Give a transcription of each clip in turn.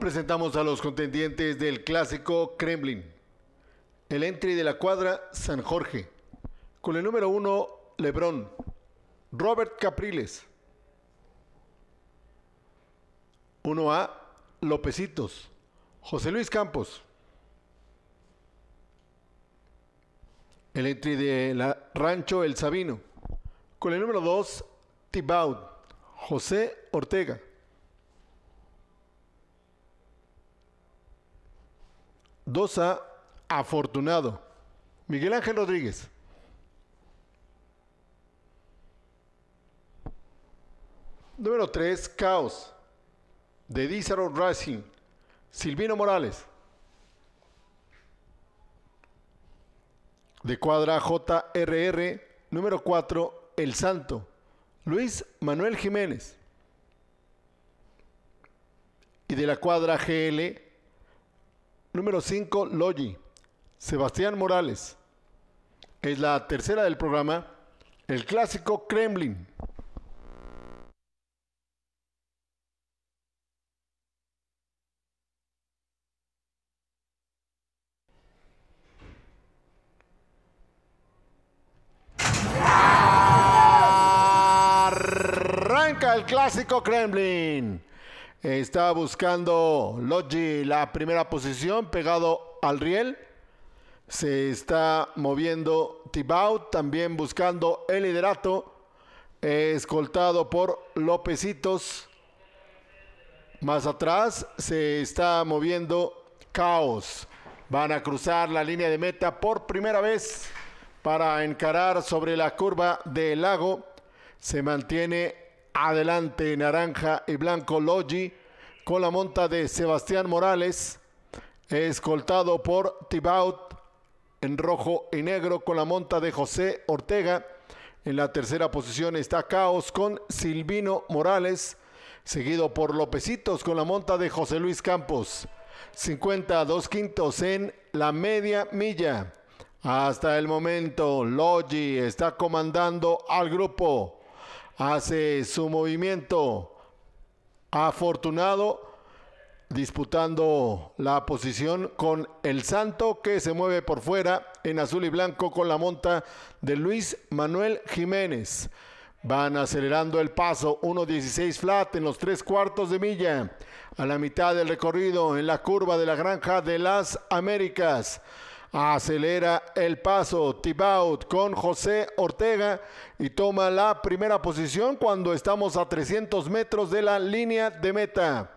Presentamos a los contendientes del clásico Kremlin. El entry de la cuadra San Jorge. Con el número uno, Lebrón. Robert Capriles. 1A, Lópezitos José Luis Campos. El entry de la Rancho El Sabino. Con el número 2, Tibaud. José Ortega. 2A, afortunado. Miguel Ángel Rodríguez. Número 3, Caos. De Dízaro Racing. Silvino Morales. De cuadra JRR. Número 4, El Santo. Luis Manuel Jiménez. Y de la cuadra GL, Número 5, Logi. Sebastián Morales. Es la tercera del programa, el clásico Kremlin. Arranca el clásico Kremlin. Está buscando Logi la primera posición, pegado al riel. Se está moviendo Thibaut, también buscando el liderato, escoltado por Lópezitos. Más atrás se está moviendo Caos. Van a cruzar la línea de meta por primera vez para encarar sobre la curva del lago. Se mantiene adelante naranja y blanco Logi con la monta de Sebastián Morales, escoltado por Tibaut en rojo y negro con la monta de José Ortega. En la tercera posición está Caos con Silvino Morales, seguido por Lopecitos con la monta de José Luis Campos. 50 quintos en la media milla. Hasta el momento, Logi está comandando al grupo. Hace su movimiento afortunado disputando la posición con el Santo que se mueve por fuera en azul y blanco con la monta de Luis Manuel Jiménez. Van acelerando el paso, 1.16 flat en los tres cuartos de milla, a la mitad del recorrido en la curva de la Granja de las Américas. Acelera el paso, Tibaut con José Ortega y toma la primera posición cuando estamos a 300 metros de la línea de meta.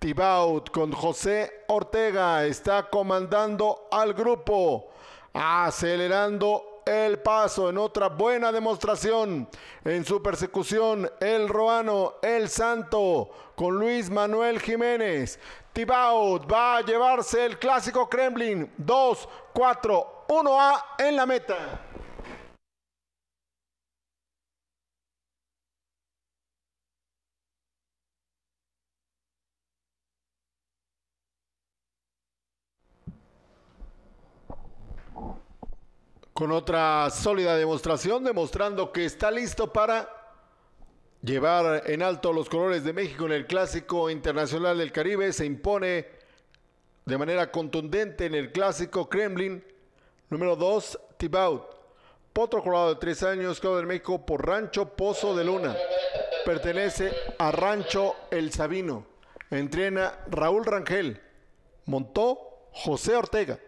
Tibaut con José Ortega está comandando al grupo, acelerando el paso en otra buena demostración. En su persecución, el roano, el santo, con Luis Manuel Jiménez. Tibaut va a llevarse el clásico Kremlin 2-4-1A en la meta. con otra sólida demostración, demostrando que está listo para llevar en alto los colores de México en el Clásico Internacional del Caribe. Se impone de manera contundente en el Clásico Kremlin. Número 2, Tibaut. Potro Colorado de tres años, Cabo del México por Rancho Pozo de Luna. Pertenece a Rancho El Sabino. Entrena Raúl Rangel. Montó José Ortega.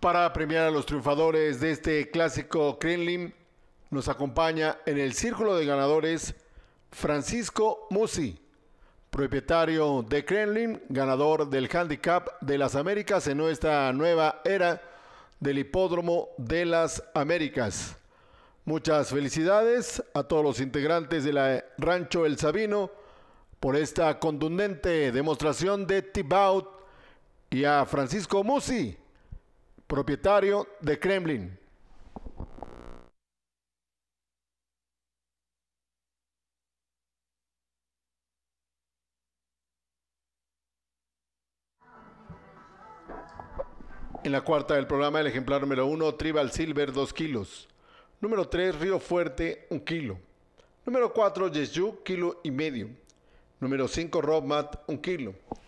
Para premiar a los triunfadores de este clásico Kremlin, nos acompaña en el círculo de ganadores Francisco Musi, propietario de Kremlin, ganador del Handicap de las Américas en nuestra nueva era del Hipódromo de las Américas. Muchas felicidades a todos los integrantes de la Rancho El Sabino por esta contundente demostración de Tibaut y a Francisco Musi propietario de Kremlin. En la cuarta del programa, el ejemplar número 1, Tribal Silver, 2 kilos. Número 3, Río Fuerte, 1 kilo. Número 4, Jeju, kilo y medio. Número 5, Robmat, 1 kilo.